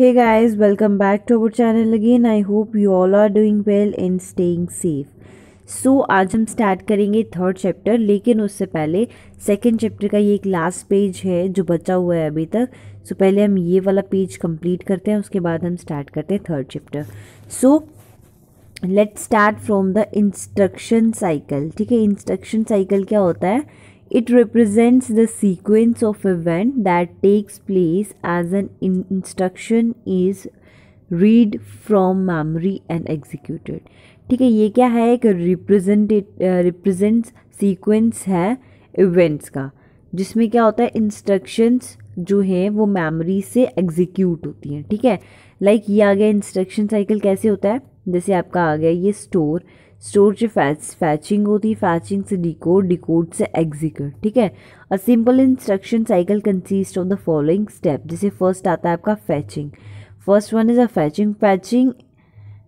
Hey guys, welcome back to our channel again. I hope you all are doing well and staying safe. So so, आज हम start करेंगे third chapter लेकिन उससे पहले second chapter का ये एक लास्ट पेज है जो बचा हुआ है अभी तक सो so, पहले हम ये वाला पेज कंप्लीट करते हैं उसके बाद हम स्टार्ट करते हैं third chapter so let start from the instruction cycle ठीक है इंस्ट्रक्शन साइकिल क्या होता है It represents the sequence of event that takes place as an instruction is read from memory and executed. ठीक है ये क्या है एक रिप्रजेंटे रिप्रजेंट सीक्वेंस है इवेंट्स का जिसमें क्या होता है इंस्ट्रक्शंस जो है वो मेमोरी से एग्जीक्यूट होती हैं ठीक है लाइक like ये आ गया इंस्ट्रक्शन साइकिल कैसे होता है जैसे आपका आ गया ये स्टोर स्टोर से फैच फैचिंग होती है फैचिंग से डिकोड डिकोड से एग्जीक्यूट ठीक है a simple instruction cycle consist of the following step जैसे फर्स्ट आता है आपका fetching first one is a fetching fetching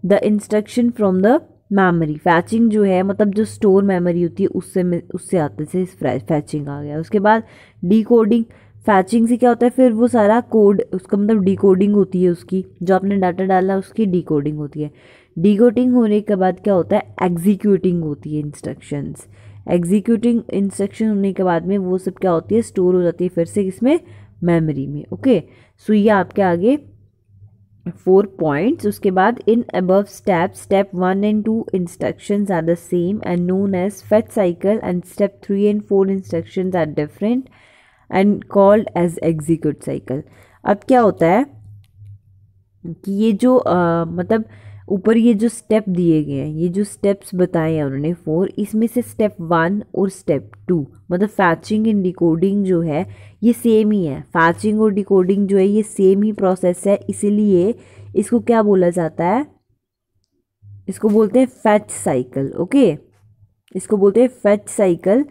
the instruction from the memory fetching जो है मतलब जो स्टोर मेमोरी होती है उससे उससे आते से फैचिंग आ गया उसके बाद डिकोडिंग फैचिंग से क्या होता है फिर वो सारा कोड उसका मतलब डिकोडिंग होती है उसकी जो आपने डाटा डाला उसकी डिकोडिंग होती है डिगोटिंग होने के बाद क्या होता है एग्जीक्यूटिंग होती है इंस्ट्रक्शंस एग्जीक्यूटिंग इंस्ट्रक्शन होने के बाद में वो सब क्या होती है स्टोर हो जाती है फिर से इसमें मेमोरी में ओके सो ये आपके आगे फोर पॉइंट्स उसके बाद in above step step one and two instruction are the same and known as fetch cycle and step three and four instruction are different and called as execute cycle अब क्या होता है कि ये जो आ, मतलब uh, ऊपर ये जो स्टेप दिए गए हैं ये जो स्टेप्स बताए हैं उन्होंने फोर इसमें से स्टेप वन और स्टेप टू मतलब फैचिंग एंड डिकोडिंग जो है ये सेम ही है फैचिंग और डिकोडिंग जो है ये सेम ही प्रोसेस है इसीलिए इसको क्या बोला जाता है इसको बोलते हैं फैच साइकिल ओके इसको बोलते हैं fetch cycle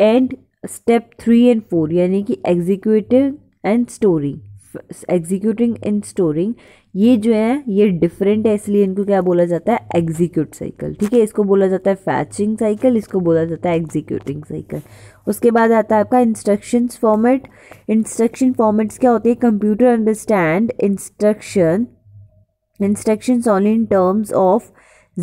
and step three and four यानी कि executive and storing executing and storing ये जो है ये डिफरेंट है इसलिए इनको क्या बोला जाता है एग्जीक्यूट साइकिल ठीक है इसको बोला जाता है फैचिंग साइकिल इसको बोला जाता है एग्जीक्यूटिंग साइकिल उसके बाद आता है आपका इंस्ट्रक्शंस फॉर्मेट इंस्ट्रक्शन फॉर्मेट्स क्या होते हैं computer understand instruction instructions on in terms of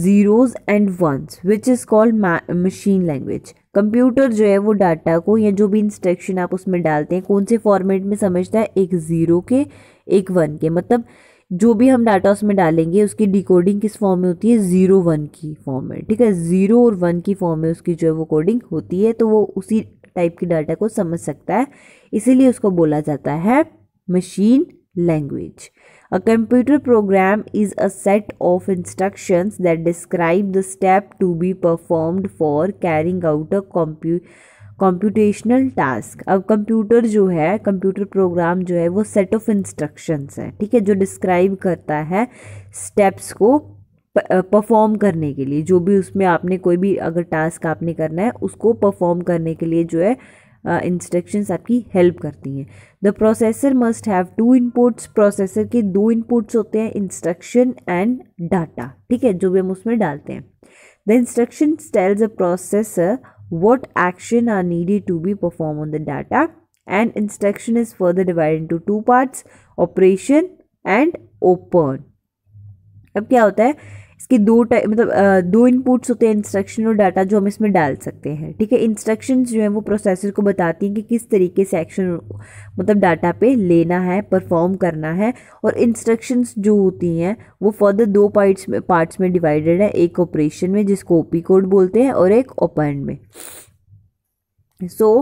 zeros and ones which is called machine language computer जो है वो डाटा को या जो भी इंस्ट्रक्शन आप उसमें डालते हैं कौन से फॉर्मेट में समझता है एक ज़ीरो के एक वन के मतलब जो भी हम डाटा उसमें डालेंगे उसकी डिकोडिंग किस फॉर्म में होती है ज़ीरो वन की फॉर्म में ठीक है ज़ीरो और वन की फॉर्म में उसकी जो है वो कोडिंग होती है तो वो उसी टाइप के डाटा को समझ सकता है इसीलिए उसको बोला जाता है machine language a computer program is a set of instructions that describe the step to be performed for carrying out a computer computational task अब कंप्यूटर जो है कंप्यूटर प्रोग्राम जो है वो सेट ऑफ इंस्ट्रक्शंस है ठीक है जो डिस्क्राइब करता है स्टेप्स को परफॉर्म करने के लिए जो भी उसमें आपने कोई भी अगर टास्क आपने करना है उसको परफॉर्म करने के लिए जो है इंस्ट्रक्शंस uh, आपकी हेल्प करती हैं the processor must have two inputs processor के दो इनपुट्स होते हैं इंस्ट्रक्शन एंड डाटा ठीक है जो भी हम उसमें डालते हैं the instruction tells a processor what action are needed to be performed on the data and instruction is further divided into two parts operation and open अब क्या होता है इसके दो टाइप मतलब दो इनपुट्स होते हैं इंस्ट्रक्शन और डाटा जो हम इसमें डाल सकते हैं ठीक है इंस्ट्रक्शन जो है वो प्रोसेसर को बताती हैं कि किस तरीके से एक्शन मतलब डाटा पे लेना है परफॉर्म करना है और इंस्ट्रक्शंस जो होती हैं वो फर्दर दो पार्ट्स में पार्ट्स में डिवाइडेड है एक ऑपरेशन में जिसको ओपी कोड बोलते हैं और एक ओपन में so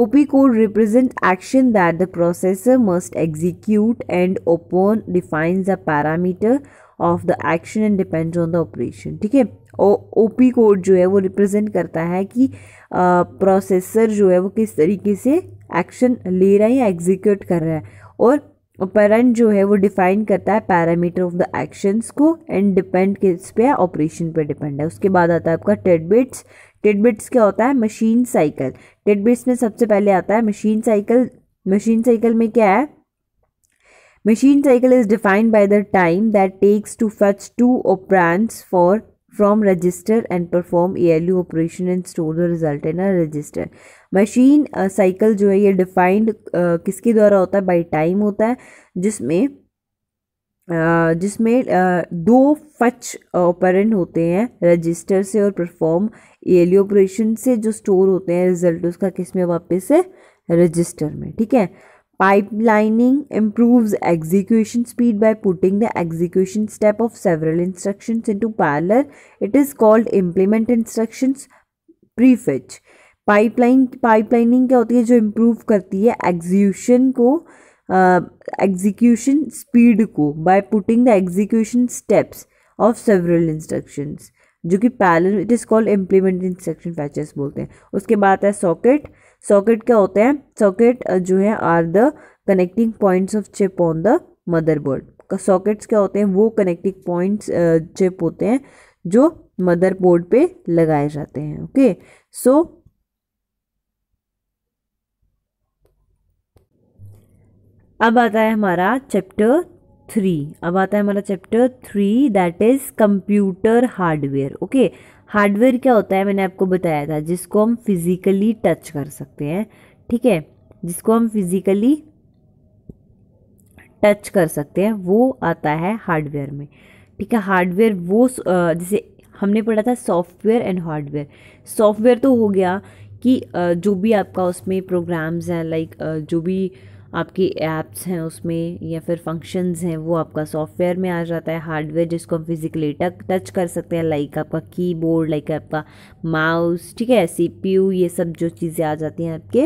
op code represent action that the processor must execute and open define a parameter of the action and depends on the operation ठीक है ओ पी कोड जो है वो रिप्रेजेंट करता है कि प्रोसेसर जो है वो किस तरीके से एक्शन ले रहा है या एग्जीक्यूट कर रहा है और ऑपरेंट जो है वो डिफाइन करता है पैरामीटर ऑफ द एक्शंस को एंड डिपेंड किस पे ऑपरेशन पे डिपेंड है उसके बाद आता है आपका टेडबिट्स टेडबिट्स क्या होता है मशीन साइकिल टेडबिट्स में सबसे पहले आता है मशीन साइकिल मशीन साइकिल में क्या है Machine cycle is defined by the time that takes to fetch two operands for from register and perform ALU operation and store the result in a register. Machine cycle uh, जो है ये defined uh, किसके द्वारा होता है by time होता है जिसमें uh, जिसमें दो फच ऑपरेंट होते हैं रजिस्टर से और परफॉर्म एल ऑपरेशन से जो स्टोर होते हैं रिजल्ट उसका किस में वापस है रजिस्टर में ठीक है Pipelining improves execution speed by putting the execution step of several instructions into parallel. It is called implement instructions prefetch. Pipeline pipelining क्या होती है जो इम्प्रूव करती है एग्जीक्यूशन को एग्जीक्यूशन स्पीड को by putting the execution steps of several instructions जो कि parallel it is called implement instruction fetches बोलते हैं उसके बाद है सॉकेट सॉकेट क्या होते हैं सॉकेट जो है are the connecting points of chip on the motherboard sockets क्या होते हैं वो कनेक्टिंग पॉइंट्स चिप होते हैं जो मदरबोर्ड पे लगाए जाते हैं ओके सो अब आता है हमारा चैप्टर थ्री अब आता है हमारा chapter three that is computer hardware okay hardware क्या होता है मैंने आपको बताया था जिसको हम फिज़िकली टच कर सकते हैं ठीक है जिसको हम फिज़िकली टच कर सकते हैं वो आता है हार्डवेयर में ठीक है हार्डवेयर वो जैसे हमने पढ़ा था सॉफ्टवेयर एंड हार्डवेयर सॉफ्टवेयर तो हो गया कि जो भी आपका उसमें प्रोग्राम्स हैं लाइक जो भी आपकी ऐप्स हैं उसमें या फिर फंक्शंस हैं वो आपका सॉफ्टवेयर में आ जाता है हार्डवेयर जिसको हम फिज़िकली टक टच कर सकते हैं लाइक आपका कीबोर्ड लाइक आपका माउस ठीक है सीपीयू ये सब जो चीज़ें आ जाती हैं आपके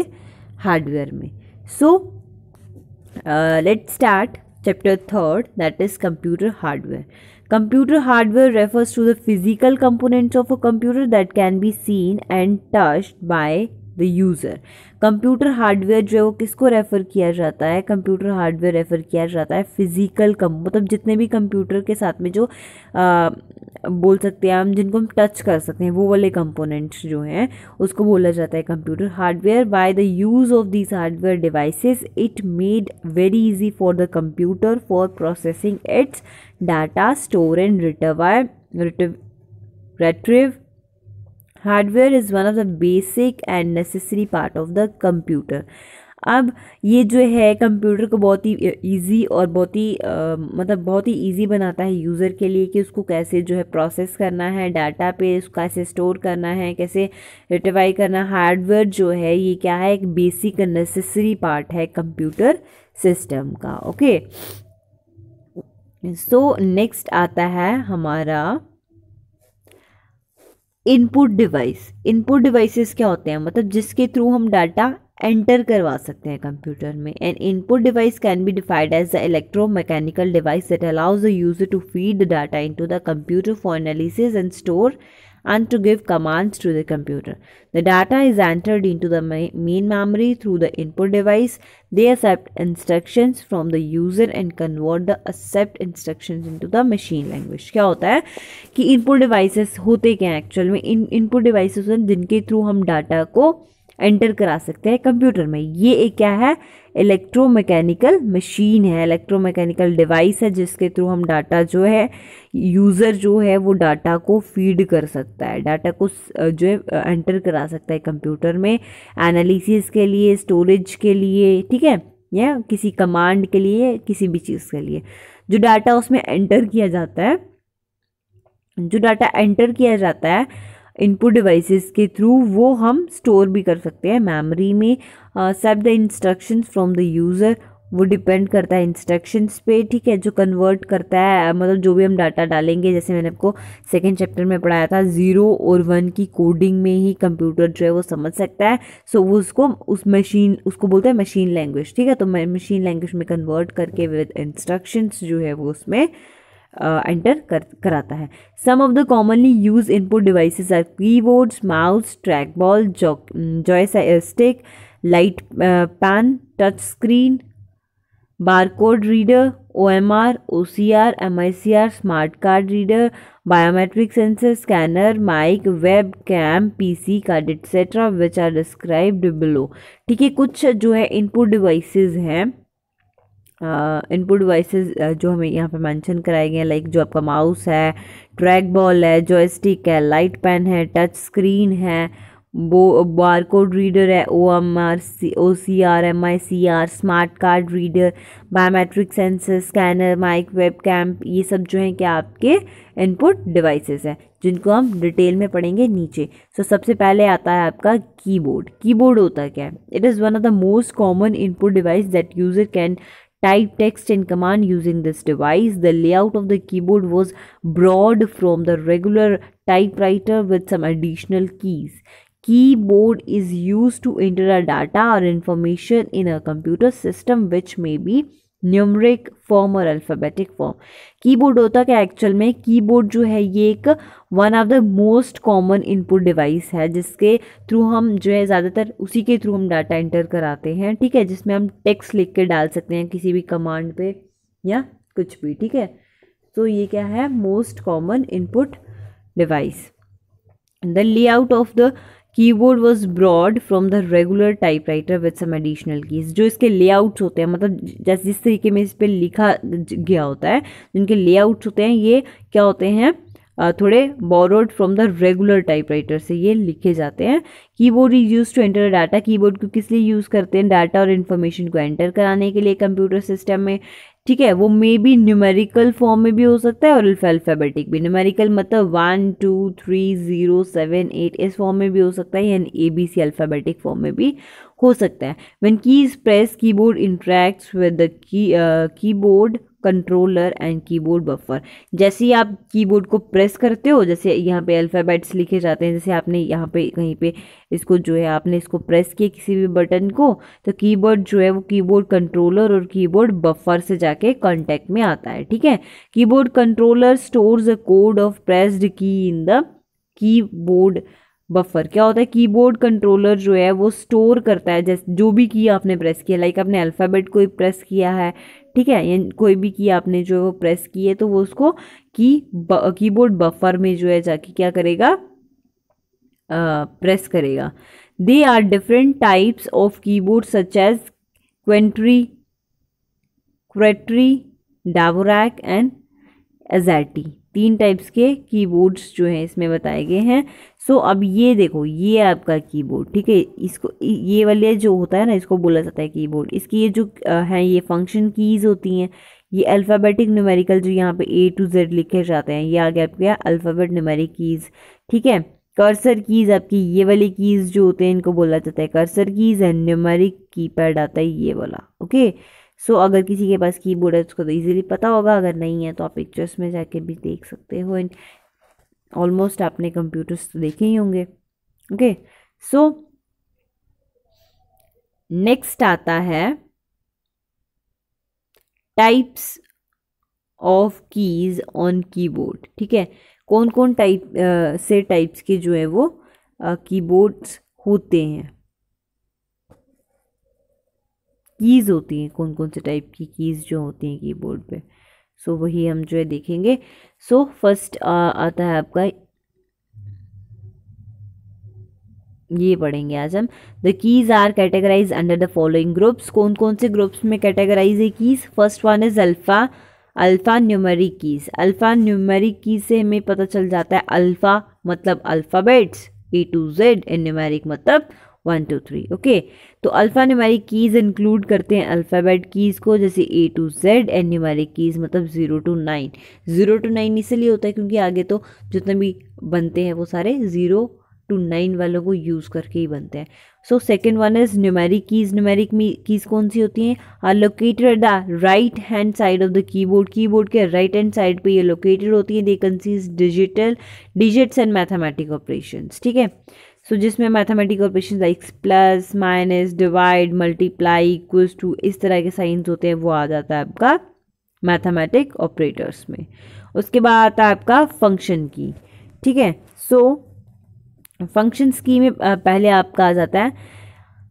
हार्डवेयर में so let start chapter third that is computer hardware computer hardware refers to the physical components of a computer that can be seen and touch by the user computer hardware जो है वो किसको refer किया जाता है computer hardware refer किया जाता है फिज़िकल कम मतलब जितने भी कंप्यूटर के साथ में जो आ, बोल सकते हैं हम जिनको हम टच कर सकते हैं वो वाले कंपोनेंट्स जो हैं उसको बोला जाता है computer hardware by the use of these hardware devices it made very easy for the computer for processing its data store and retrieve retrieve retrieve hardware is one of the basic and necessary part of the computer अब ये जो है computer को बहुत ही easy और बहुत ही आ, मतलब बहुत ही इजी बनाता है यूज़र के लिए कि उसको कैसे जो है प्रोसेस करना है डाटा पे उसको कैसे स्टोर करना है कैसे रिटवाई करना हार्डवेयर जो है ये क्या है एक बेसिक नेसेसरी पार्ट है कंप्यूटर सिस्टम का ओके सो नेक्स्ट आता है हमारा इनपुट डिवाइस इनपुट डिवाइसेस क्या होते हैं मतलब जिसके थ्रू हम डाटा एंटर करवा सकते हैं कंप्यूटर में and input device can be defined as the mechanical device that allows the user to feed the data into the computer for analysis and store and to give commands to the computer. The data is entered into the main memory through the input device. They accept instructions from the user and convert the accept instructions into the machine language. क्या होता है कि input devices होते क्या हैं actual में इन input devices हैं जिनके through हम data को एंटर करा सकते हैं कंप्यूटर में ये एक क्या है इलेक्ट्रोमैकेनिकल मशीन है इलेक्ट्रोमैकेनिकल डिवाइस है जिसके थ्रू हम डाटा जो है यूज़र जो है वो डाटा को फीड कर सकता है डाटा को जो है एंटर करा सकता है कंप्यूटर में एनालिसिस के लिए स्टोरेज के लिए ठीक है या किसी कमांड के लिए किसी भी चीज़ के लिए जो डाटा उसमें एंटर किया जाता है जो डाटा एंटर किया जाता है इनपुट डिवाइसेस के थ्रू वो हम स्टोर भी कर सकते हैं मेमोरी में सब the instructions from the user वो डिपेंड करता है इंस्ट्रक्शंस पे ठीक है जो कन्वर्ट करता है मतलब जो भी हम डाटा डालेंगे जैसे मैंने आपको सेकेंड चैप्टर में पढ़ाया था ज़ीरो और वन की कोडिंग में ही कंप्यूटर जो है वो समझ सकता है सो so, वो उसको उस मशीन उसको बोलते हैं मशीन लैंग्वेज ठीक है तो मशीन लैंग्वेज में कन्वर्ट करके विद इंस्ट्रक्शंस जो है वो उसमें एंटर कर कराता है some of the commonly use input devices are keyboards mouse track ball joy stick light pen touch screen barcode reader O M R O C R M I C R smart card reader biometric sensor scanner mic web cam P C card etcetera which are described below ठीक है कुछ जो है input devices हैं input devices जो हमें यहाँ पे मेंशन कराए गए हैं लाइक जो आपका माउस है ट्रैक बॉल है जॉयस्टिक है लाइट पेन है टच स्क्रीन है बो बार कोड रीडर है O M R C O C R M I C R smart card reader biometric sensor scanner mic web cam ये सब जो हैं क्या आपके इनपुट डिवाइसेस हैं जिनको हम डिटेल में पढ़ेंगे नीचे सो so, सबसे पहले आता है आपका कीबोर्ड कीबोर्ड होता क्या है it is one of the most common input device that user can type text and command using this device. The layout of the keyboard was broad from the regular typewriter with some additional keys. Keyboard is used to enter a data or information in a computer system which may be numeric form और alphabetic form keyboard होता क्या actual में keyboard जो है ये एक one of the most common input device है जिसके थ्रू हम जो है ज़्यादातर उसी के थ्रू हम डाटा एंटर कराते हैं ठीक है जिसमें हम टेक्स्ट लिख के डाल सकते हैं किसी भी कमांड पे या कुछ भी ठीक है तो ये क्या है most common input device the layout of the keyboard was borrowed from the regular type writer with some additional keys जो इसके लेआउट्स होते हैं मतलब जैसे जिस तरीके में इस पर लिखा गया होता है जिनके लेआउट्स होते हैं ये क्या होते हैं थोड़े borrowed from the regular typewriter से ये लिखे जाते हैं keyboard is use to enter data keyboard को किस लिए यूज़ करते हैं डाटा और इन्फॉर्मेशन को एंटर कराने के लिए कंप्यूटर सिस्टम में ठीक है वो मे बी न्यूमेरिकल फॉर्म में भी हो सकता है और अल्फेल्फेबेटिक भी न्यूमेरिकल मतलब one two three zero seven eight इस फॉर्म में भी हो सकता है यानी A B C alphabetic form में भी हो सकता है when keys press keyboard interacts with the keyboard controller and keyboard buffer जैसे ही आप कीबोर्ड को प्रेस करते हो जैसे यहाँ पे अल्फ़ाबेट्स लिखे जाते हैं जैसे आपने यहाँ पे कहीं पे इसको जो है आपने इसको प्रेस किया किसी भी बटन को तो कीबोर्ड जो है वो कीबोर्ड कंट्रोलर और कीबोर्ड बफर से जाके कॉन्टैक्ट में आता है ठीक है keyboard controller stores a code of pressed key in the key buffer क्या होता है कीबोर्ड कंट्रोलर जो है वो स्टोर करता है जैसे जो भी की आपने प्रेस किया लाइक आपने अल्फ़ाबेट को प्रेस किया है ठीक है कोई भी की आपने जो है वो प्रेस की है तो वो उसको की कीबोर्ड बफर में जो है जाके क्या करेगा प्रेस करेगा they are different types of keyboard such as क्वेंट्री क्वेट्री डावोरैक एंड एजैटी तीन टाइप्स के कीबोर्ड्स जो हैं इसमें बताए गए हैं सो अब ये देखो ये आपका कीबोर्ड ठीक है इसको ये वाले जो होता है ना इसको बोला जाता है कीबोर्ड इसकी ये जो है ये फंक्शन कीज़ होती हैं ये अल्फ़ाबेटिक न्यूमेरिकल जो यहाँ पे ए टू जेड लिखे जाते हैं ये आ गया आपके अल्फ़ाबेट न्यूमेरिक कीज़ ठीक है कर्सर कीज़ आपकी ये वाली कीज़ जो होते हैं इनको बोला जाता है cursor keys and numeric keypad आता है ये वाला ओके सो so, अगर किसी के पास कीबोर्ड है तो उसको तो ईज़िली पता होगा अगर नहीं है तो आप पिक्चर्स में जाके भी देख सकते हो एंड ऑलमोस्ट आपने कंप्यूटर्स तो देखे ही होंगे ओके सो नेक्स्ट आता है types of keys on keyboard ठीक है कौन कौन टाइप से टाइप्स के जो है वो कीबोर्ड्स होते हैं कीज़ होती हैं कौन कौन से टाइप की कीज़ जो होती हैं कीबोर्ड पे सो so, वही हम जो है देखेंगे सो so, फर्स्ट आता है आपका ये पढ़ेंगे आज हम the keys are categorize under the following groups कौन कौन से ग्रुप्स में कैटेगराइज है keys first one is alpha alpha numeric keys alpha numeric keys से हमें पता चल जाता है अल्फ़ा मतलब alphabets A to Z in numeric मतलब वन टू थ्री ओके तो अल्फ़ा न्यूमेरिक कीज़ इंक्लूड करते हैं अल्फ़ाबेट कीज़ को जैसे A to Z and numeric keys मतलब zero to nine zero to nine इसलिए होता है क्योंकि आगे तो जितने भी बनते हैं वो सारे ज़ीरो टू नाइन वालों को यूज़ करके ही बनते हैं so second one is numeric keys numeric keys कौन सी होती हैं are located at the right hand side of the keyboard keyboard के राइट हैंड साइड पे ये लोकेटेड होती है they consist digital digits and mathematic operation ठीक है सो जिसमें mathematic operation like plus minus divide multiply equal to इस तरह के साइंस होते हैं वो आ जाता है आपका मैथमेटिक ऑपरेटर्स में उसके बाद आता है आपका फंक्शन की ठीक है सो फंक्शंस की में पहले आपका आ जाता है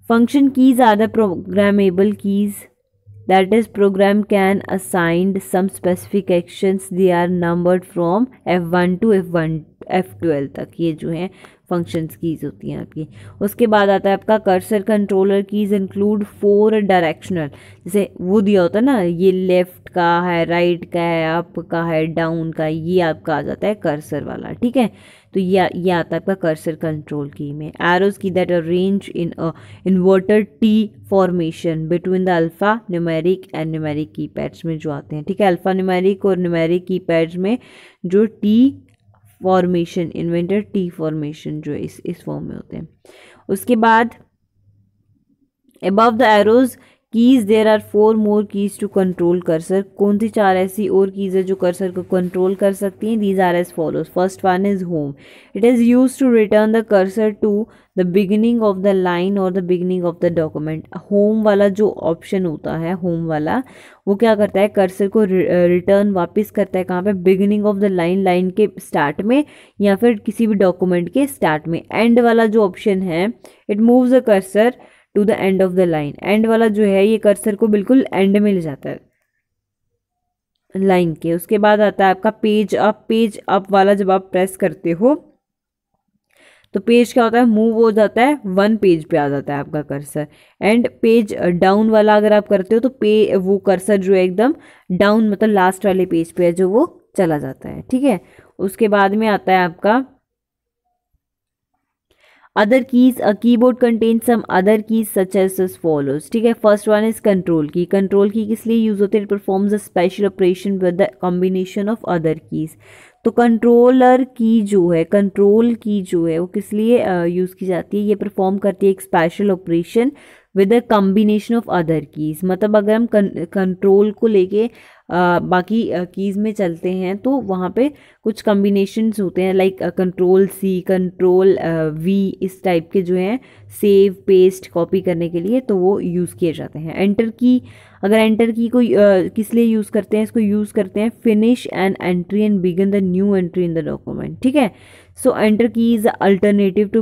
function keys are the programmable keys is program can assigned some specific actions they are numbered from F one to F one F twelve तक ये जो है फंक्शंस कीज़ होती हैं आपकी उसके बाद आता है आपका cursor controller keys include four directional जैसे वो दिया होता है ना ये लेफ़्ट का है राइट का है अप का है डाउन का ये आपका आ जाता है कर्सर वाला ठीक है तो ये ये आता है आपका कर्सर कंट्रोल की में arrows key that arrange in inverted T formation between the alpha numeric and numeric key pads में जो आते हैं ठीक है अल्फ़ा न्यूमेरिक और न्यूमेरिक की पैड्स में जो टी फॉर्मेशन इन्वेंटर टी फॉर्मेशन जो इस इस फॉर्म में होते हैं उसके बाद above the arrows keys there are four more keys to control cursor कौन सी चार ऐसी और कीज़ है जो कर्सर को कंट्रोल कर सकती हैं these are as follows first one is home it is use to return the cursor to the beginning of the line और the beginning of the document home वाला जो ऑप्शन होता है होम वाला वो क्या करता है कर्सर को रिटर्न वापस करता है कहाँ पे beginning of the line line के स्टार्ट में या फिर किसी भी डॉक्यूमेंट के स्टार्ट में एंड वाला जो ऑप्शन है it moves the cursor to the end of the line end वाला जो है ये कर्सर को बिल्कुल एंड में ले जाता है लाइन के उसके बाद आता है आपका पेज अप पेज अप वाला जब आप प्रेस करते हो तो पेज क्या होता है मूव हो जाता है वन पेज पे आ जाता है आपका कर्सर एंड पेज डाउन वाला अगर आप करते हो तो पे वो कर्सर जो है एकदम डाउन मतलब लास्ट वाले पेज पे है जो वो चला जाता है ठीक है उसके बाद में आता है आपका other keys a keyboard contain some other keys such as follows ठीक है first one is control key control key किस लिए यूज होते हैं it performs a special operation with the combination of other keys तो कंट्रोलर की जो है control की जो है वो किस लिए यूज़ की जाती है ये परफॉर्म करती है एक special operation with a combination of other keys मतलब अगर हम कंट्रोल को लेके बाकी कीज़ में चलते हैं तो वहाँ पे कुछ कम्बिनेशनस होते हैं like control C control V इस टाइप के जो हैं सेव पेस्ट कॉपी करने के लिए तो वो यूज़ किए जाते हैं एंटर की अगर एंटर की को uh, किस लिए यूज़ करते हैं इसको यूज़ करते हैं finish and entry and begin the new entry in the document ठीक है so enter key is alternative to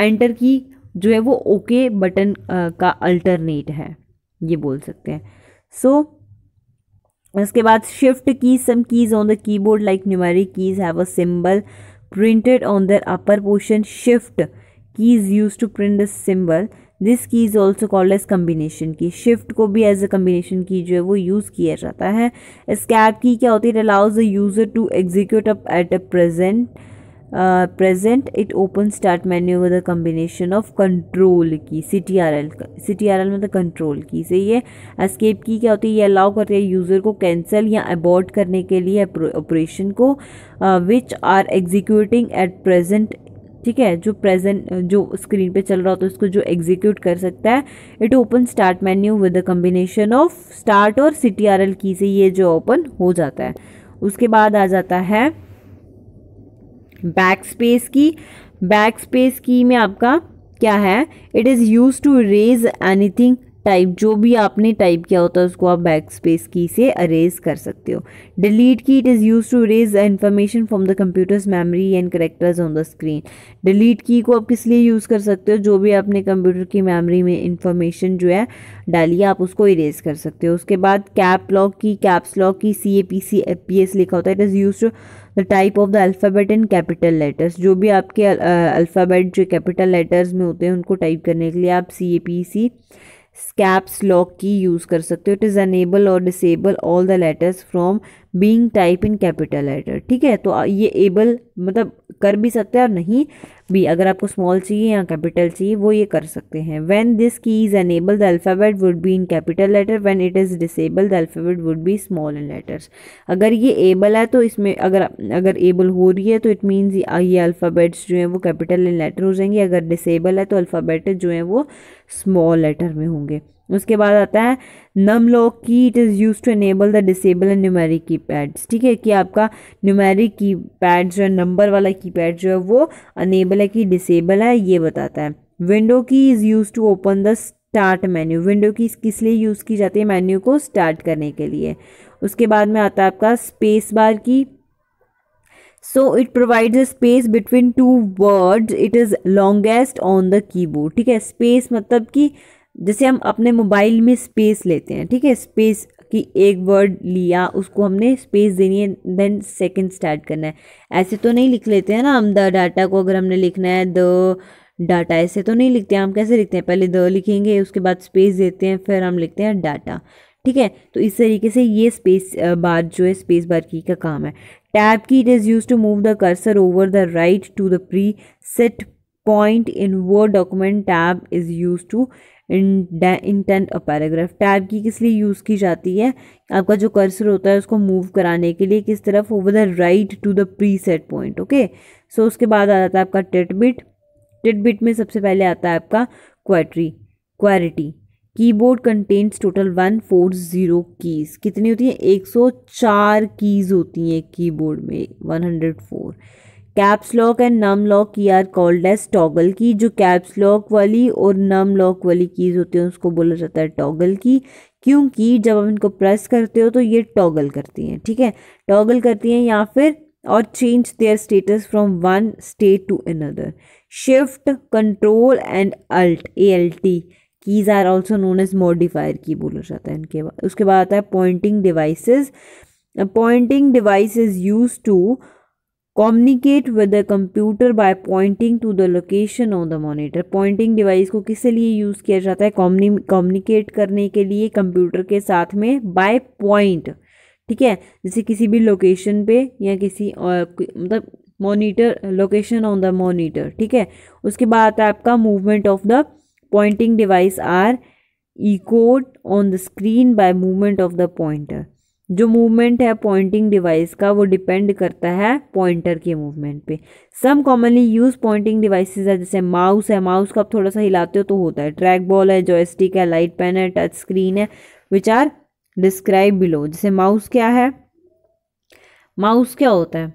enter key जो है वो ओके okay बटन uh, का अल्टरनेट है ये बोल सकते हैं सो so, इसके बाद shift key some keys on the keyboard like numeric keys have a symbol printed on the upper portion shift keys use to print the symbol this key is also called as combination key shift को भी as a combination की जो है वो use किया जाता है इस की क्या होती है it allows the user to execute up at a present it open with present it opens start menu with a combination of C T R L मतलब कंट्रोल की से ये एस्केप की क्या होती है ये अलाउ करती है यूज़र को कैंसिल या अबॉर्ड करने के लिए ऑपरेशन को which are executing at present ठीक है जो प्रेजेंट जो स्क्रीन पे चल रहा होता है उसको जो एग्जीक्यूट कर सकता है it open start menu with a combination of start और सी टी आर एल की से ये जो ओपन हो जाता है उसके बाद आ जाता है back space key back space key में आपका क्या है it is use to erase anything type जो भी आपने टाइप किया होता है उसको आप बैक स्पेस की से अरेज कर सकते हो delete key it is use to erase information from the computer's memory and characters on the screen delete key को आप किस लिए यूज़ कर सकते हो जो भी आपने कंप्यूटर की मेमोरी में इंफॉर्मेशन जो है डाली आप उसको इरेज कर सकते हो उसके बाद cap lock key caps lock key C A P C F P S लिखा होता है it is use to the type of the alphabet in capital letters जो भी आपके अल्फ़ाबेट जो कैपिटल लेटर्स में होते हैं उनको टाइप करने के लिए आप C A P C caps lock key use कर सकते हो इट इज़ अनेबल और disable all the letters from being type in capital letter ठीक है तो ये एबल मतलब कर भी सकते हैं और नहीं भी अगर आपको स्मॉल चाहिए या कैपिटल चाहिए वो ये कर सकते हैं when this key is enable the alphabet would be in capital letter when it is disable the alphabet would be small in letters अगर ये एबल है तो इसमें अगर अगर एबल हो रही है तो इट मीन्स ये अल्फ़ाबेट्स जो हैं वो कैपिटल इन लेटर हो जाएंगे अगर डिसेबल है तो अल्फ़ाबेट जो हैं वो स्मॉल लेटर में होंगे उसके बाद आता है num lock key it is use to enable the disable and numeric key pads ठीक है कि आपका न्यूमेरिक की पैड जो है नंबर वाला की पैड जो है वो अनेबल है कि डिसेबल है ये बताता है window key is use to open the start menu window key किस लिए यूज़ की जाती है मेन्यू को स्टार्ट करने के लिए उसके बाद में आता है आपका space bar key so it provides a space between two words it is longest on the keyboard ठीक है स्पेस मतलब कि जैसे हम अपने मोबाइल में स्पेस लेते हैं ठीक है स्पेस की एक वर्ड लिया उसको हमने स्पेस देनी है देन सेकंड स्टार्ट करना है ऐसे तो नहीं लिख लेते हैं ना हम द डाटा को अगर हमने लिखना है द डाटा ऐसे तो नहीं लिखते हम कैसे लिखते हैं पहले द लिखेंगे उसके बाद स्पेस देते हैं फिर हम लिखते हैं डाटा ठीक है तो इस तरीके से ये स्पेस बार जो है स्पेस बार की का काम है tab key it is use to move the cursor over the right to the preset point in वो document tab is use to intent और पैराग्राफ टैब की किस लिए यूज़ की जाती है आपका जो कर्सर होता है उसको मूव कराने के लिए किस तरफ over the right to the preset point okay so उसके बाद आ जाता है आपका टिटबिट टिटबिट में सबसे पहले आता है आपका QWERTY QWERTY keyboard contents total one four zero keys कितनी होती हैं एक सौ चार कीज़ होती हैं कीबोर्ड में one hundred four caps lock and num lock key are called as toggle key जो कैप्स लॉक वाली और नम लॉक वाली कीज़ होती है उसको बोला जाता है टॉगल की क्योंकि जब हम इनको प्रेस करते हो तो ये टॉगल करती हैं ठीक है टॉगल करती हैं या फिर और change their status from one state to another shift control and alt A L T keys are also known as modifier key बोला जाता है इनके बाद उसके बाद आता है pointing devices pointing device is use to communicate with the computer by pointing to the location on the monitor pointing device को किस लिए यूज़ किया जाता है कॉम्युनिकेट करने के लिए कंप्यूटर के साथ में बाय पॉइंट ठीक है जैसे किसी भी लोकेशन पे या किसी मतलब monitor location on the monitor ठीक है उसके बाद आता है आपका movement of the pointing device are echoed on the screen by movement of the pointer जो मूवमेंट है पॉइंटिंग डिवाइस का वो डिपेंड करता है पॉइंटर के मूवमेंट पे some commonly use pointing devices है जैसे माउस है माउस का आप थोड़ा सा हिलाते हो तो होता है ट्रैक बॉल है जॉयस्टिक है लाइट पेन है टच स्क्रीन है विच आर डिस्क्राइब बिलो जैसे माउस क्या है माउस क्या होता है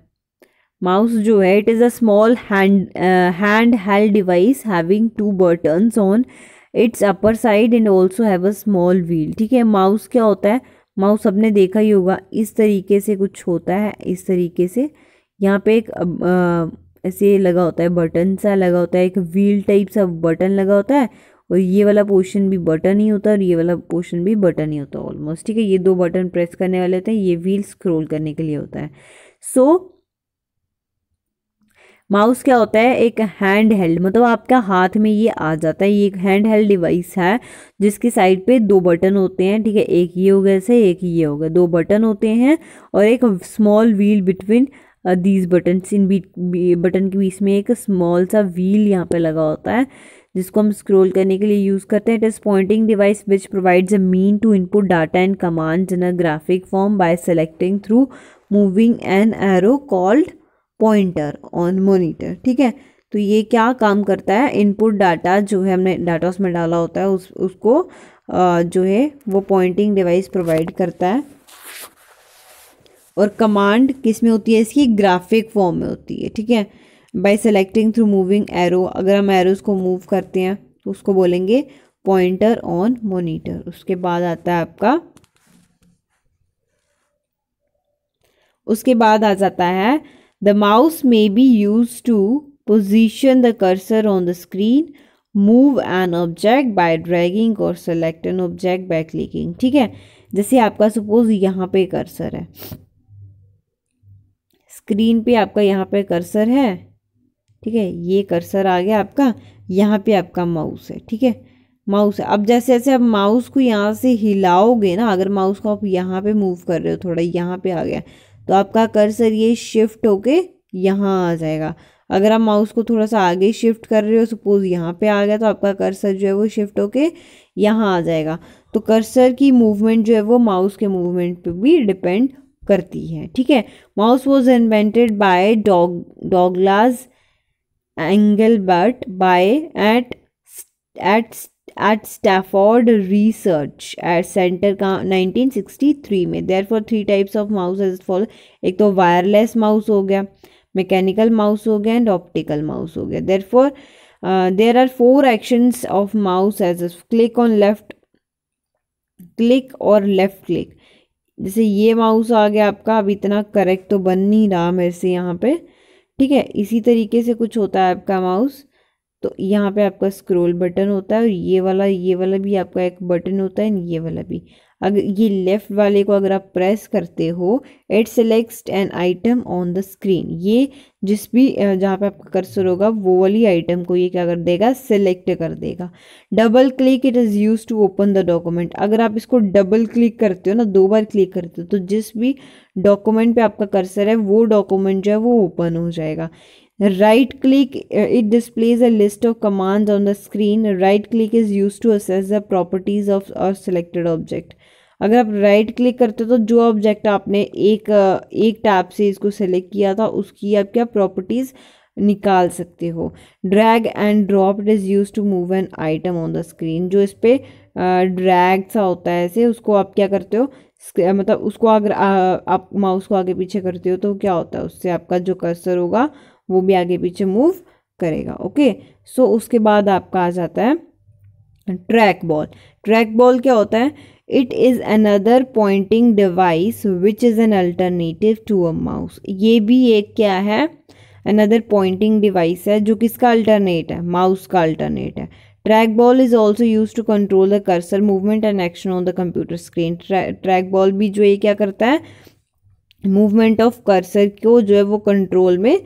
माउस जो है it is a small hand hand held device having two buttons on its upper side and also have a small wheel ठीक है माउस क्या होता है माओ सबने देखा ही होगा इस तरीके से कुछ होता है इस तरीके से यहाँ पे एक ऐसे लगा होता है बटन सा लगा होता है एक व्हील टाइप सा बटन लगा होता है और ये वाला पोर्शन भी बटन ही होता है और ये वाला पोर्शन भी बटन ही होता है ऑलमोस्ट ठीक है ये दो बटन प्रेस करने वाले होते हैं ये व्हील स्क्रोल करने के लिए होता है सो so, माउस क्या होता है एक हैंड हेल्ड मतलब आपका हाथ में ये आ जाता है ये एक हैंड हेल्ड डिवाइस है जिसकी साइड पे दो बटन होते हैं ठीक है एक ये हो गया से एक ये हो गया दो बटन होते हैं और एक small wheel between these button इन बटन के बीच में एक स्मॉल सा व्हील यहाँ पे लगा होता है जिसको हम स्क्रोल करने के लिए यूज़ करते हैं it is pointing device which provides a mean to input data and command in a graphic form by selecting through moving an arrow called pointer on monitor ठीक है तो ये क्या काम करता है इनपुट डाटा जो है हमने डाटा उसमें डाला होता है उस उसको आ, जो है वो पॉइंटिंग डिवाइस प्रोवाइड करता है और कमांड किस में होती है इसकी ग्राफिक फॉर्म में होती है ठीक है by selecting through moving arrow अगर हम एरोज को मूव करते हैं तो उसको बोलेंगे पॉइंटर ऑन मोनीटर उसके बाद आता है आपका उसके बाद आ जाता है The mouse may be used to position the cursor on the screen, move an object by dragging or select an object by clicking. ठीक है जैसे आपका सपोज यहाँ पे कर्सर है स्क्रीन पे आपका यहाँ पे कर्सर है ठीक है ये कर्सर आ गया आपका यहाँ पे आपका माउस है ठीक है माउस है अब जैसे जैसे आप माउस को यहाँ से हिलाओगे ना अगर माउस को आप यहाँ पे मूव कर रहे हो थोड़ा यहाँ पे आ गया तो आपका कर्सर ये शिफ्ट होके यहाँ आ जाएगा अगर आप माउस को थोड़ा सा आगे शिफ्ट कर रहे हो सपोज़ यहाँ पे आ गया तो आपका कर्सर जो है वो शिफ्ट होके यहाँ आ जाएगा तो कर्सर की मूवमेंट जो है वो माउस के मूवमेंट पे भी डिपेंड करती है ठीक है mouse was invented by Doug Douglas Engelbart by at at at Stanford research at center का 1963 में there for three types of mouse as for एक तो वायरलेस माउस हो गया मैकेनिकल माउस हो गया एंड ऑप्टिकल माउस हो गया there for there are four actions of mouse as click on left click और लेफ्ट क्लिक जैसे ये माउस आ गया आपका अब इतना करेक्ट तो बन नहीं रहा मेरे से यहाँ पे ठीक है इसी तरीके से कुछ होता है आपका माउस तो यहाँ पे आपका स्क्रोल बटन होता है और ये वाला ये वाला भी आपका एक बटन होता है ये वाला भी अगर ये लेफ़्ट वाले को अगर आप प्रेस करते हो it select an item on the screen ये जिस भी जहाँ पे आपका कर्सर होगा वो वाली आइटम को ये क्या कर देगा सेलेक्ट कर देगा double click it is use to open the document अगर आप इसको डबल क्लिक करते हो ना दो बार क्लिक करते हो तो जिस भी डॉक्यूमेंट पे आपका कर्सर है वो डॉक्यूमेंट जो है वो ओपन हो जाएगा Right click, uh, it displays a list of commands on the screen. Right click is used to assess the properties of a selected object. अगर आप राइट क्लिक करते हो तो जो ऑब्जेक्ट आपने एक uh, एक टैब से इसको सेलेक्ट किया था उसकी आप क्या प्रॉपर्टीज़ निकाल सकते हो drag and drop it is use to move an item on the screen जो इस पर ड्रैग uh, सा होता है ऐसे उसको आप क्या करते हो मतलब उसको अगर आप माउस को आगे पीछे करते हो तो क्या होता है उससे आपका जो कर्सर होगा वो भी आगे पीछे मूव करेगा ओके सो उसके बाद आपका आ जाता है ट्रैक बॉल ट्रैक बॉल क्या होता है it is another pointing device which is an alternative to a mouse ये भी एक क्या है अनदर पॉइंटिंग डिवाइस है जो किसका अल्टरनेट है माउस का अल्टरनेट है track ball is also use to control the cursor movement and action on the computer screen track ball भी जो ये क्या करता है मूवमेंट ऑफ कर्सर को जो है वो कंट्रोल में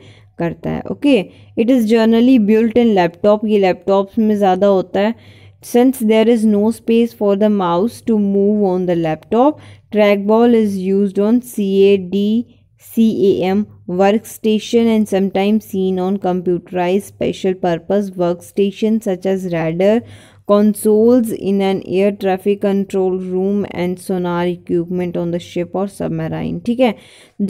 करता है okay it is generally built in laptop ये लैपटॉप में ज़्यादा होता है since there is no space for the mouse to move on the laptop track ball is use on C A D C M work station and sometime seen on computerise special purpose work station such as radar consoles in an air traffic control room and sonar equipment on the ship or submarine ठीक है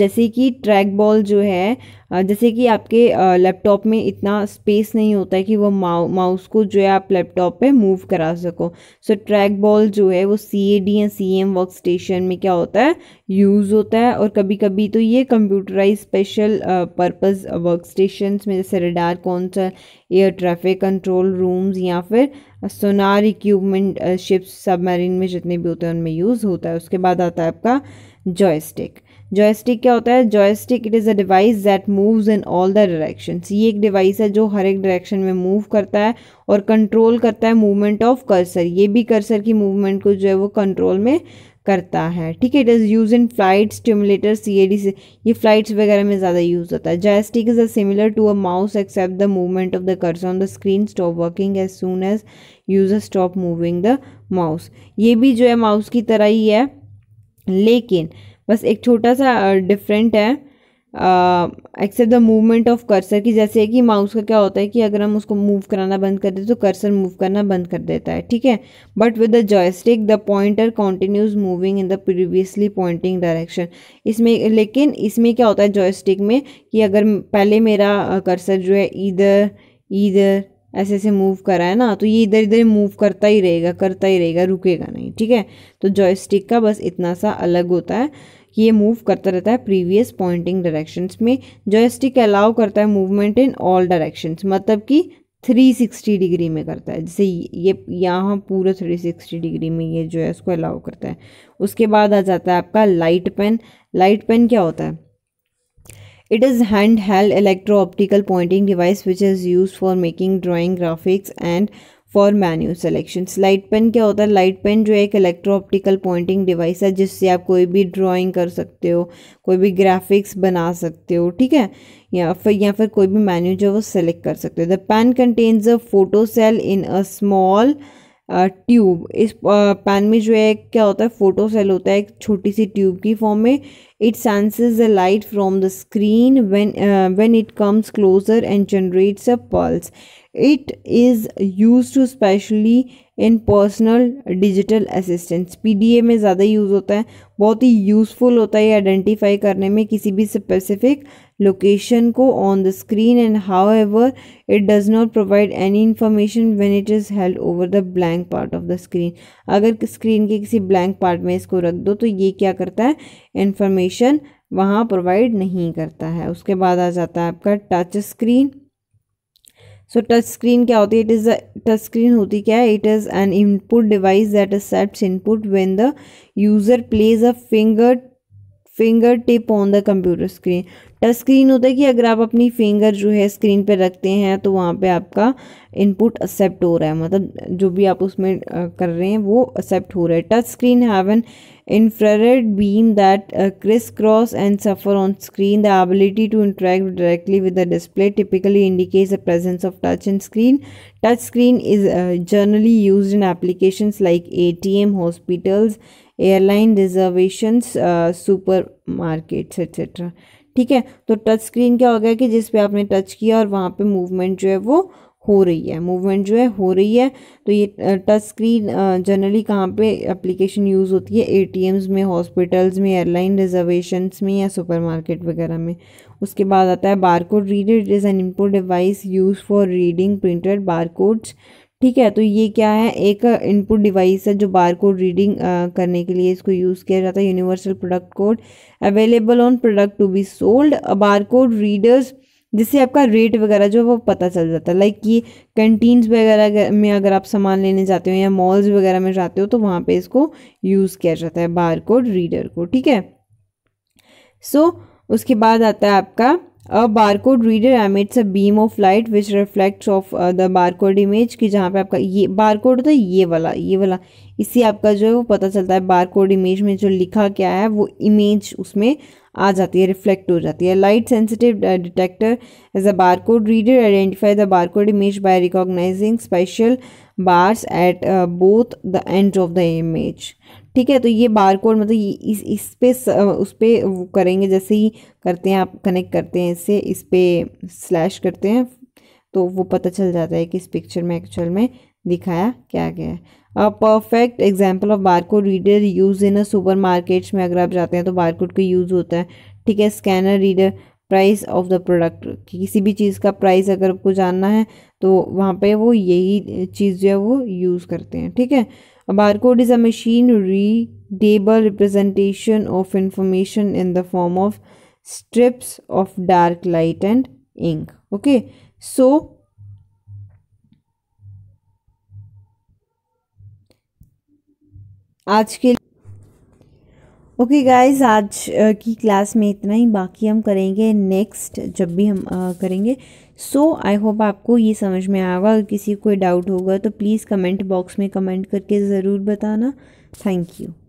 जैसे कि track ball जो है जैसे कि आपके laptop में इतना स्पेस नहीं होता है कि वो माउ माउस को जो है आप लैपटॉप पे मूव करा सको सो ट्रैक बॉल जो है वो सी ए डी या सी एम वर्क स्टेशन में क्या होता है यूज़ होता है और कभी कभी तो ये computerise special purpose work station में जैसे रेडार कौन सा एयर ट्रैफिक कंट्रोल रूम्स या फिर सोनार इक्यूबमेंट शिप्स सबमरीन में जितने भी होते हैं उनमें यूज़ होता है उसके बाद आता है आपका जॉयस्टिक जॉयस्टिक क्या होता है joystick it is a device that moves in all the directions ये एक डिवाइस है जो हर एक डायरेक्शन में मूव करता है और कंट्रोल करता है मूवमेंट ऑफ कर्सर ये भी कर्सर की मूवमेंट को जो है वो कंट्रोल में करता है ठीक है it is use in flight stimulator C A D से ये फ्लाइट्स वगैरह में ज़्यादा यूज़ होता है joystick is a similar to a mouse except the movement of the cursor on the screen stop working as soon as use stop moving the mouse ये भी जो है माउस की तरह ही है लेकिन बस एक छोटा सा डिफरेंट है except the movement of cursor की जैसे कि माउस का क्या होता है कि अगर हम उसको मूव कराना बंद कर दें तो कर्सर मूव करना बंद कर देता है ठीक है but with the joystick the pointer continues moving in the previously pointing direction इसमें लेकिन इसमें क्या होता है जॉयस्टिक में कि अगर पहले मेरा कर्सर जो है इधर इधर ऐसे ऐसे मूव करा है ना तो ये इधर इधर मूव करता ही रहेगा करता ही रहेगा रुकेगा नहीं ठीक है तो जॉयस्टिक का बस इतना सा अलग होता है ये मूव करता रहता है प्रीवियस पॉइंटिंग डायरेक्शंस में जॉयस्टिक अलाउ करता है मूवमेंट इन ऑल डायरेक्शंस मतलब कि 360 डिग्री में करता है जैसे ये यहाँ पूरा 360 डिग्री में ये जो है उसको अलाउ करता है उसके बाद आ जाता है आपका लाइट पेन लाइट पेन क्या होता है it is hand held electro optical pointing device which is use for making drawing graphics and for menu selection light pen क्या होता है लाइट पेन जो है एक इलेक्ट्रो ऑप्टिकल पॉइंटिंग डिवाइस है जिससे आप कोई भी ड्राइंग कर सकते हो कोई भी ग्राफिक्स बना सकते हो ठीक है या फिर या फिर कोई भी मैन्यू जो है वो सेलेक्ट कर सकते हो the pen contains a photo cell in a small tube इस पेन uh, में जो है क्या होता है फोटो सेल होता है एक छोटी सी ट्यूब की फॉर्म में it senses the light from the screen when when it comes closer and generates a pulse it is use to specially in personal digital assistance P D A में ज़्यादा use होता है बहुत ही useful होता है identify करने में किसी भी स्पेसिफिक लोकेशन को on the screen and however it does not provide any information when it is held over the blank part of the screen अगर स्क्रीन के किसी ब्लैंक पार्ट में इसको रख दो तो ये क्या करता है इन्फॉर्मेशन वहाँ प्रोवाइड नहीं करता है उसके बाद आ जाता है आपका touch screen so touch screen क्या होती है it is a touch screen होती क्या है it is an input device that accept input when the user places a finger fingertip on the computer screen touch screen होता है कि अगर आप अपनी फिंगर जो है स्क्रीन पर रखते हैं तो वहाँ पे आपका इनपुट एक्सेप्ट हो रहा है मतलब जो भी आप उसमें कर रहे हैं वो एक्सेप्ट हो रहा है touch screen have an infrared beam that uh, crisscross and suffer on screen. The ability to interact directly with the display typically indicates the presence of touch and screen. Touch screen is uh, generally used in applications like ATM, hospitals, airline reservations, uh, supermarkets, etc. ठीक है तो touch screen क्या हो गया कि जिस पे आपने टच किया और वहाँ पे मूवमेंट जो है वो हो रही है मूवमेंट जो है हो रही है तो ये टच स्क्रीन जनरली कहाँ पे एप्लीकेशन यूज़ होती है एटीएम्स में हॉस्पिटल्स में एयरलाइन रिजर्वेशंस में या सुपरमार्केट वगैरह में उसके बाद आता है barcode reader it is an input device use for reading printed barcodes ठीक है तो ये क्या है एक इनपुट डिवाइस है जो बार कोड रीडिंग करने के लिए इसको यूज़ किया जाता है universal product code available on product to be sold bar code readers जिससे आपका रेट वगैरह जो वो पता चल जाता है लाइक कि कैंटीन्स वगैरह में अगर आप सामान लेने जाते हो या मॉल्स वगैरह में जाते हो तो वहाँ पे इसको यूज़ किया जाता है बार कोड रीडर को ठीक है सो so, उसके बाद आता है आपका uh barcode reader emits a beam of light which reflects off the barcode image कि जहाँ पे आपका ये बारकोड होता है ये वाला ये वाला इससे आपका जो है वो पता चलता है बारकोड इमेज में जो लिखा क्या है वो इमेज उसमें आ जाती है रिफ्लेक्ट हो जाती है light sensitive detector as a bar code reader identify the bar code image by recognizing special bars at both the end of the image ठीक है तो ये बार कोड मतलब इस इस पे उस पर वो करेंगे जैसे ही करते हैं आप कनेक्ट करते हैं इससे इस पर स्लैश करते हैं तो वो पता चल जाता है कि इस पिक्चर में एक्चुअल में दिखाया क्या गया है a perfect example of barcode reader use in a supermarkets में अगर आप जाते हैं तो बारकोड का यूज़ होता है ठीक है scanner reader price of the product किसी भी चीज़ का प्राइस अगर आपको जानना है तो वहाँ पे वो यही चीज़ जो है वो यूज़ करते हैं ठीक है barcode is a machine readable representation of information in the form of strips of dark light and ink okay so आज के ओके okay गाइस आज की क्लास में इतना ही बाकी हम करेंगे नेक्स्ट जब भी हम करेंगे सो आई होप आपको ये समझ में आएगा अगर किसी कोई डाउट होगा तो प्लीज़ कमेंट बॉक्स में कमेंट करके ज़रूर बताना थैंक यू